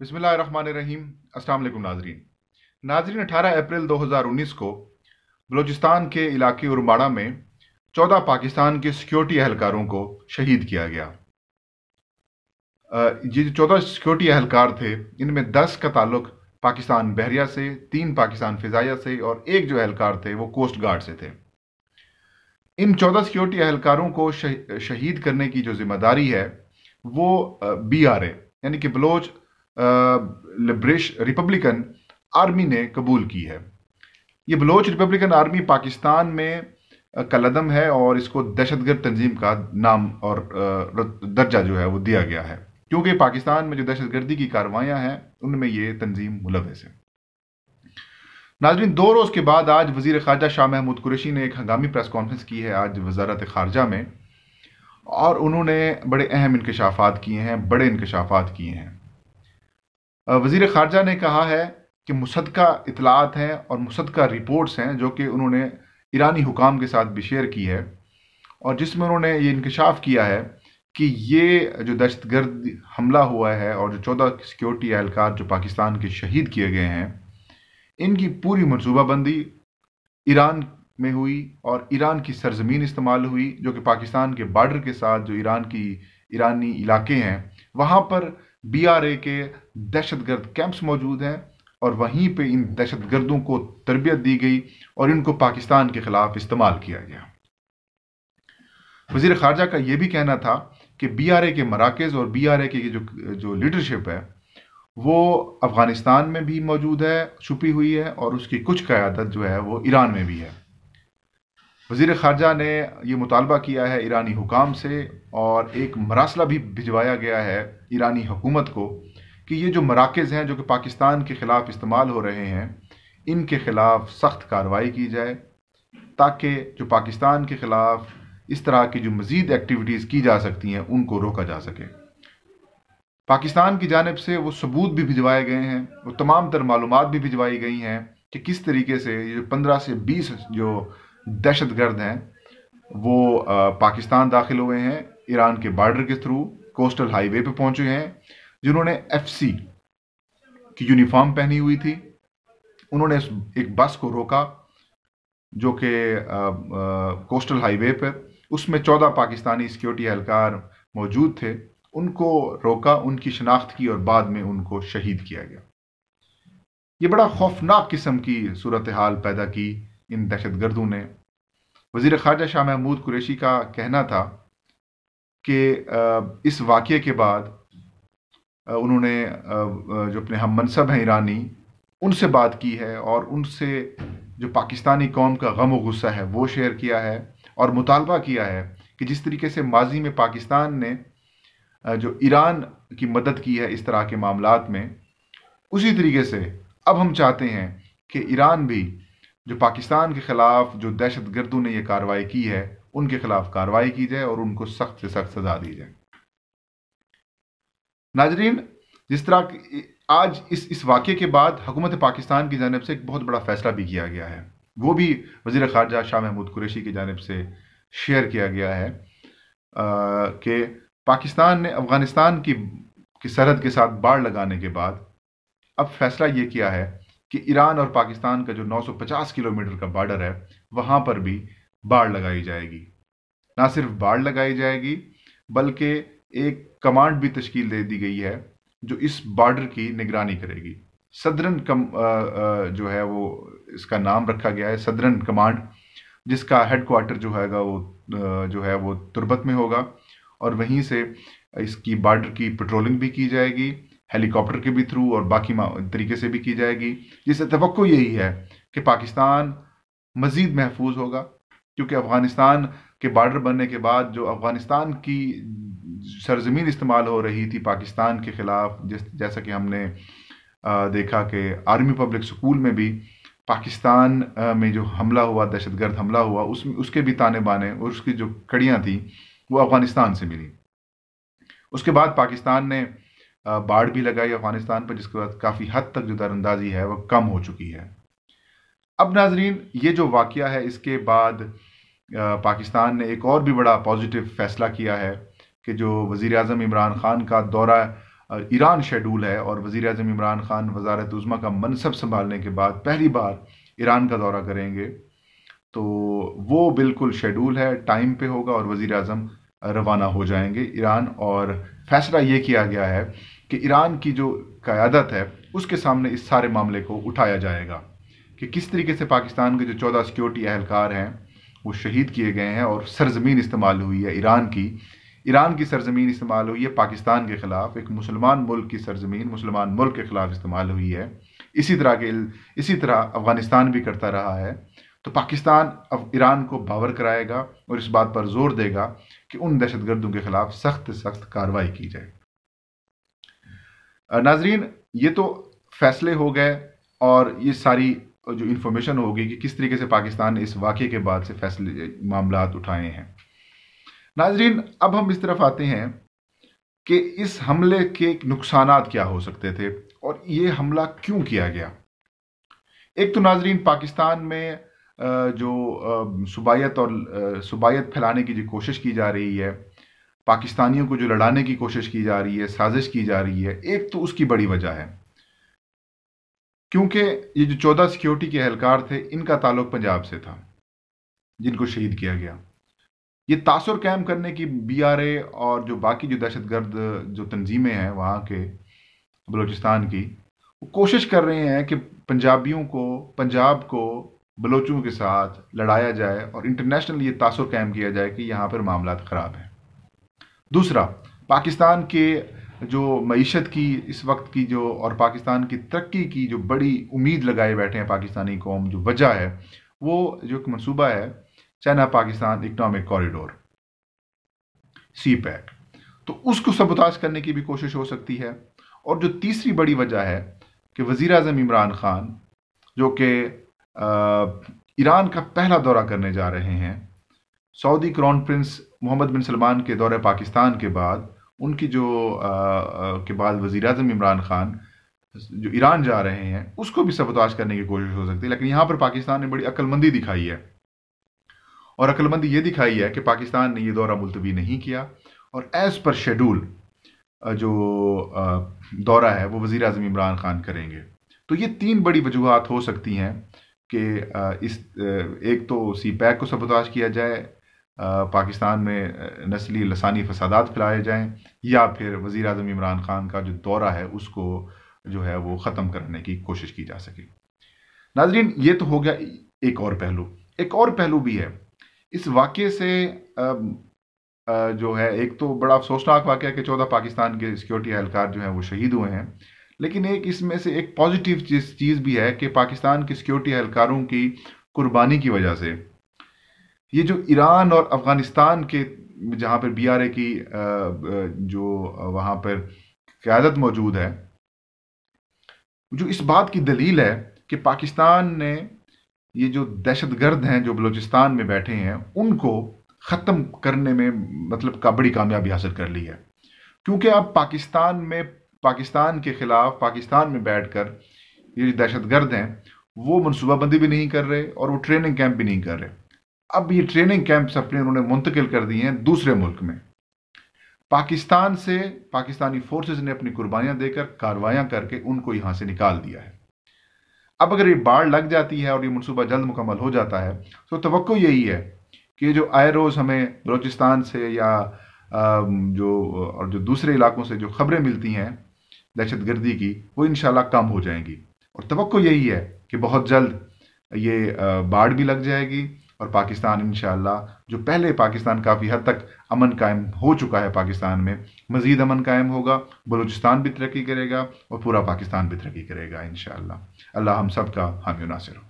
बिसमीम असल नाजरीन नाजरीन 18 अप्रैल 2019 को बलूचिस्तान के इलाके उर्माड़ा में 14 पाकिस्तान के सिक्योरिटी अहलकारों को शहीद किया गया ये जो चौदह सिक्योरिटी अहलकार थे इनमें 10 का ताल्लुक पाकिस्तान बहरिया से तीन पाकिस्तान फ़िज़ाया से और एक जो अहलकार थे वो कोस्ट गार्ड से थे इन चौदह सिक्योरिटी अहलकारों को शहीद करने की जो जिम्मेदारी है वो बी आर ए यानी कि बलोच लिब्रेश रिपब्लिकन आर्मी ने कबूल की है ये बलोच रिपब्लिकन आर्मी पाकिस्तान में कलदम है और इसको दहशतगर्द तंजीम का नाम और दर्जा जो है वो दिया गया है क्योंकि पाकिस्तान में जो दहशतगर्दी की कार्रवाइयाँ हैं उनमें ये तंजीम मुलवस है नाजरीन दो रोज़ के बाद आज वजीर खारजा शाह महमूद कुरेशी ने एक हंगामी प्रेस कॉन्फ्रेंस की है आज वजारत खारजा में और उन्होंने बड़े अहम इंकशाफात किए हैं बड़े इंकशाफात किए हैं वजीर खारजा ने कहा है कि मुसदका इतलात हैं और मुसदका रिपोर्ट्स हैं जो कि उन्होंने ईरानी हुकाम के साथ भी शेयर की है और जिसमें उन्होंने ये इंकशाफ किया है कि ये जो दहशत गर्द हमला हुआ है और जो चौदह सिक्योरिटी एहलकार जो पाकिस्तान के शहीद किए गए हैं इनकी पूरी मनसूबाबंदी ईरान में हुई और ईरान की सरजमीन इस्तेमाल हुई जो कि पाकिस्तान के बाडर के साथ जो ईरान की ईरानी इलाके हैं वहाँ पर बीआरए के दहशतगर्द कैंप्स मौजूद हैं और वहीं पे इन दहशतगर्दों को तरबियत दी गई और इनको पाकिस्तान के खिलाफ इस्तेमाल किया गया वजीर खारजा का यह भी कहना था कि बी आर ए के मराकज़ और बी आर ए जो जो लीडरशिप है वो अफ़गानिस्तान में भी मौजूद है छुपी हुई है और उसकी कुछ क़्यादत जो है वो ईरान में भी है वज़ी ख़ारजा ने ये मुतालबा किया है ईरानी हुकाम से और एक मरासला भी भिजवाया गया है ईरानी हुकूमत को कि ये जो मराकज़ हैं जो कि पाकिस्तान के ख़िलाफ़ इस्तेमाल हो रहे हैं इनके ख़िलाफ़ सख्त कार्रवाई की जाए ताकि जो पाकिस्तान के ख़िलाफ़ इस तरह की जो मज़ीद एक्टिविटीज़ की जा सकती हैं उनको रोका जा सके पाकिस्तान की जानब से वो सबूत भी भिजवाए गए हैं वो तमाम तर मालूम भी भिजवाई गई हैं कि किस तरीके से ये पंद्रह से बीस जो दहशत गर्द हैं वो पाकिस्तान दाखिल हुए हैं ईरान के बॉर्डर के थ्रू कोस्टल हाईवे पे पहुंचे हैं जिन्होंने सी की यूनिफॉर्म पहनी हुई थी उन्होंने एक बस को रोका जो कि कोस्टल हाईवे पर उसमें चौदह पाकिस्तानी सिक्योरिटी एहलकार मौजूद थे उनको रोका उनकी शनाख्त की और बाद में उनको शहीद किया गया ये बड़ा खौफनाक किस्म की सूरत हाल पैदा की इन दहशतगर्दों ने वजीर खारजा शाह महमूद कुरैशी का कहना था कि इस वाक़े के बाद उन्होंने जो अपने हम मनसब हैं ईरानी उनसे बात की है और उनसे जो पाकिस्तानी कौम का गम व गुस्सा है वो शेयर किया है और मुतालबा किया है कि जिस तरीके से माजी में पाकिस्तान ने जो ईरान की मदद की है इस तरह के मामला में उसी तरीके से अब हम चाहते हैं कि ईरान भी जो पाकिस्तान के ख़िलाफ़ जो दहशत गर्दों ने यह कार्रवाई की है उनके ख़िलाफ़ कार्रवाई की जाए और उनको सख्त से सख्त सज़ा दी जाए नाजरीन जिस तरह आज इस इस वाक्य के बाद हुकूमत पाकिस्तान की जानब से एक बहुत बड़ा फ़ैसला भी किया गया है वो भी वज़ी ख़ारजा शाह महमूद कुरेशी की जानब से शेयर किया गया है कि पाकिस्तान ने अफ़गानिस्तान की, की सरहद के साथ बाढ़ लगाने के बाद अब फैसला ये किया है कि ईरान और पाकिस्तान का जो 950 किलोमीटर का बॉर्डर है वहाँ पर भी बाढ़ लगाई जाएगी ना सिर्फ बाढ़ लगाई जाएगी बल्कि एक कमांड भी तश्कील दे दी गई है जो इस बॉर्डर की निगरानी करेगी सदरन कम आ, आ, जो है वो इसका नाम रखा गया है सदरन कमांड जिसका हेडक्वार्टर जो हैगा वो जो है वो तुरबत में होगा और वहीं से इसकी बॉर्डर की पेट्रोलिंग भी की जाएगी हेलीकॉप्टर के भी थ्रू और बाकी तरीके से भी की जाएगी जिससे तो यही है कि पाकिस्तान मज़ीद महफूज होगा क्योंकि अफ़गानिस्तान के बॉर्डर बनने के बाद जो अफ़गानिस्तान की सरजमीन इस्तेमाल हो रही थी पाकिस्तान के ख़िलाफ़ जिस जैसा कि हमने देखा कि आर्मी पब्लिक स्कूल में भी पाकिस्तान में जो हमला हुआ दहशत गर्द हमला हुआ उस उसके भी ताने बाने और उसकी जो कड़ियाँ थी वो अफ़गानिस्तान से मिली उसके बाद पाकिस्तान ने बाढ़ भी लगाई अफगानिस्तान पर जिसके बाद काफ़ी हद तक जो दरअंदाजी है वह कम हो चुकी है अब नाजरीन ये जो वाक़ है इसके बाद पाकिस्तान ने एक और भी बड़ा पॉजिटिव फैसला किया है कि जो वज़ी अजम इमरान ख़ान का दौरा ईरान शेड्यूल है और वज़ी अजम इमरान ख़ान वजारत उज़मा का मनसब संभालने के बाद पहली बार ईरान का दौरा करेंगे तो वो बिल्कुल शेड्यूल है टाइम पे होगा और वज़ी अजम रवाना हो जाएंगे ईरान और फैसला ये किया गया है कि ईरान की जो क़्यादत है उसके सामने इस सारे मामले को उठाया जाएगा कि किस तरीके से पाकिस्तान के जो चौदह सिक्योरिटी अहलकार हैं वो शहीद किए गए हैं और सरजमीन इस्तेमाल हुई है ईरान की ईरान की सरजमीन इस्तेमाल हुई है पाकिस्तान के ख़िलाफ़ एक मुसलमान मुल्क की सरजमीन मुसलमान मुल्क के ख़िलाफ़ इस्तेमाल हुई है इसी तरह के इसी तरह अफ़गानिस्तान भी करता रहा है तो पाकिस्तान अब ईरान को बावर कराएगा और इस बात पर जोर देगा कि उन दहशतगर्दों के ख़िलाफ़ सख्त सख्त कार्रवाई की जाए नाजरीन ये तो फैसले हो गए और ये सारी जो इन्फॉर्मेशन होगी कि किस तरीके से पाकिस्तान ने इस वाक़े के बाद से फैसले मामला उठाए हैं नाजरीन अब हम इस तरफ आते हैं कि इस हमले के नुकसान क्या हो सकते थे और ये हमला क्यों किया गया एक तो नाजरीन पाकिस्तान में जो सुबायत और सुबायत फैलाने की जो कोशिश की जा रही है पाकिस्तानियों को जो लड़ाने की कोशिश की जा रही है साजिश की जा रही है एक तो उसकी बड़ी वजह है क्योंकि ये जो चौदह सिक्योरिटी के एहलकार थे इनका ताल्लुक पंजाब से था जिनको शहीद किया गया ये तासर कैम करने की बी आर ए और जो बाकी जो दहशत गर्द जो तंजीमें हैं वहाँ के बलूचिस्तान की वो कोशिश कर रहे हैं कि पंजाबियों को पंजाब को बलोचों के साथ लड़ाया जाए और इंटरनेशनल ये तासर क़ैम किया जाए कि यहाँ पर मामला ख़राब हैं दूसरा पाकिस्तान के जो मीशत की इस वक्त की जो और पाकिस्तान की तरक्की की जो बड़ी उम्मीद लगाए बैठे हैं पाकिस्तानी कौम जो वजह है वो जो एक मनसूबा है China Pakistan economic corridor CPEC तो उसको सबोताज करने की भी कोशिश हो सकती है और जो तीसरी बड़ी वजह है कि वज़ी अजम इमरान ख़ान जो कि ईरान का पहला दौरा करने जा रहे हैं Saudi crown prince Mohammed bin Salman के दौरे पाकिस्तान के बाद उनकी जो आ, आ, के बाद वज़ी अजम इमरान खान जो ईरान जा रहे हैं उसको भी सबोताज करने की कोशिश हो सकती है लेकिन यहाँ पर पाकिस्तान ने बड़ी अक्लमंदी दिखाई है और अक्लमंदी ये दिखाई है कि पाकिस्तान ने ये दौरा मुलतवी नहीं किया और एज़ पर शेड्यूल जो दौरा है वो वज़ी अजम इमरान खान करेंगे तो ये तीन बड़ी वजूहत हो सकती हैं कि इस एक तो सी पैक को सबोताश किया जाए पाकिस्तान में नस्ली लसानी फसादात फैलाए जाएँ या फिर वज़ी अजम इमरान खान का जो दौरा है उसको जो है वो ख़त्म करने की कोशिश की जा सके नाजरीन ये तो हो गया एक और पहलू एक और पहलू भी है इस वाक़े से जो है एक तो बड़ा अफसोसनाक वाक़ है कि चौदह पाकिस्तान के सिक्योरिटी एहलकार जो हैं वो शहीद हुए हैं लेकिन एक इसमें से एक पॉजिटिव चीज़ भी है कि पाकिस्तान के सिक्योरिटी एहलकारों की कुर्बानी की वजह से ये जो ईरान और अफ़गानिस्तान के जहाँ पर बी आर ए की जो वहाँ पर क़्यादत मौजूद है जो इस बात की दलील है कि पाकिस्तान ने ये जो दहशत गर्द हैं जो बलूचिस्तान में बैठे हैं उनको ख़त्म करने में मतलब का बड़ी कामयाबी हासिल कर ली है क्योंकि अब पाकिस्तान में पाकिस्तान के ख़िलाफ़ पाकिस्तान में बैठ कर ये जो दहशत गर्द हैं वो मनसूबाबंदी भी नहीं कर रहे और वो ट्रेनिंग कैंप भी नहीं कर रहे अब ये ट्रेनिंग कैंप्स अपने उन्होंने मुंतकिल कर दिए हैं दूसरे मुल्क में पाकिस्तान से पाकिस्तानी फोर्सेस ने अपनी कुर्बानियां देकर कार्रवाइयां करके उनको यहां से निकाल दिया है अब अगर ये बाढ़ लग जाती है और ये मनसूबा जल्द मुकम्मल हो जाता है तो तो यही है कि जो आए रोज़ हमें बलोचिस्तान से या जो और जो दूसरे इलाकों से जो खबरें मिलती हैं दहशत गर्दी की वो इन कम हो जाएंगी और तो यही है कि बहुत जल्द ये बाढ़ भी लग जाएगी और पाकिस्तान इन जो पहले पाकिस्तान काफ़ी हद तक अमन कायम हो चुका है पाकिस्तान में मज़ीद अमन कायम होगा बलूचिस्तान भी तरक्की करेगा और पूरा पाकिस्तान भी तरक्की करेगा इन अल्लाह हम सब का हामी नासिर हो